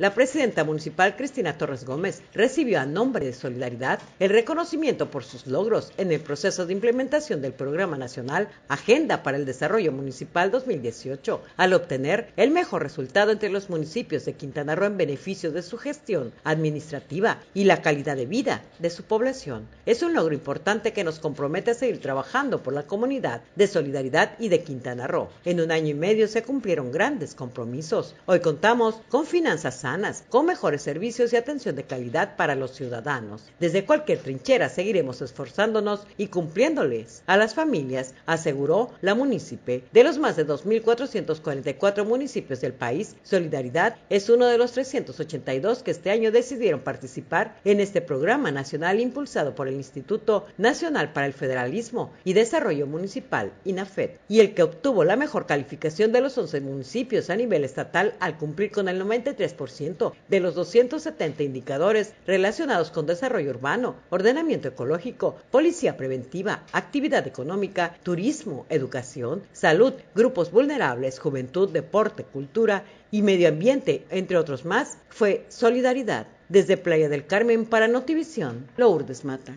La presidenta municipal Cristina Torres Gómez recibió a nombre de Solidaridad el reconocimiento por sus logros en el proceso de implementación del Programa Nacional Agenda para el Desarrollo Municipal 2018, al obtener el mejor resultado entre los municipios de Quintana Roo en beneficio de su gestión administrativa y la calidad de vida de su población. Es un logro importante que nos compromete a seguir trabajando por la comunidad de Solidaridad y de Quintana Roo. En un año y medio se cumplieron grandes compromisos. Hoy contamos con finanzas con mejores servicios y atención de calidad para los ciudadanos. Desde cualquier trinchera seguiremos esforzándonos y cumpliéndoles a las familias, aseguró la munícipe. De los más de 2.444 municipios del país, Solidaridad es uno de los 382 que este año decidieron participar en este programa nacional impulsado por el Instituto Nacional para el Federalismo y Desarrollo Municipal, INAFED, y el que obtuvo la mejor calificación de los 11 municipios a nivel estatal al cumplir con el 93% de los 270 indicadores relacionados con desarrollo urbano, ordenamiento ecológico, policía preventiva, actividad económica, turismo, educación, salud, grupos vulnerables, juventud, deporte, cultura y medio ambiente, entre otros más, fue Solidaridad. Desde Playa del Carmen para Notivisión, Lourdes Mata.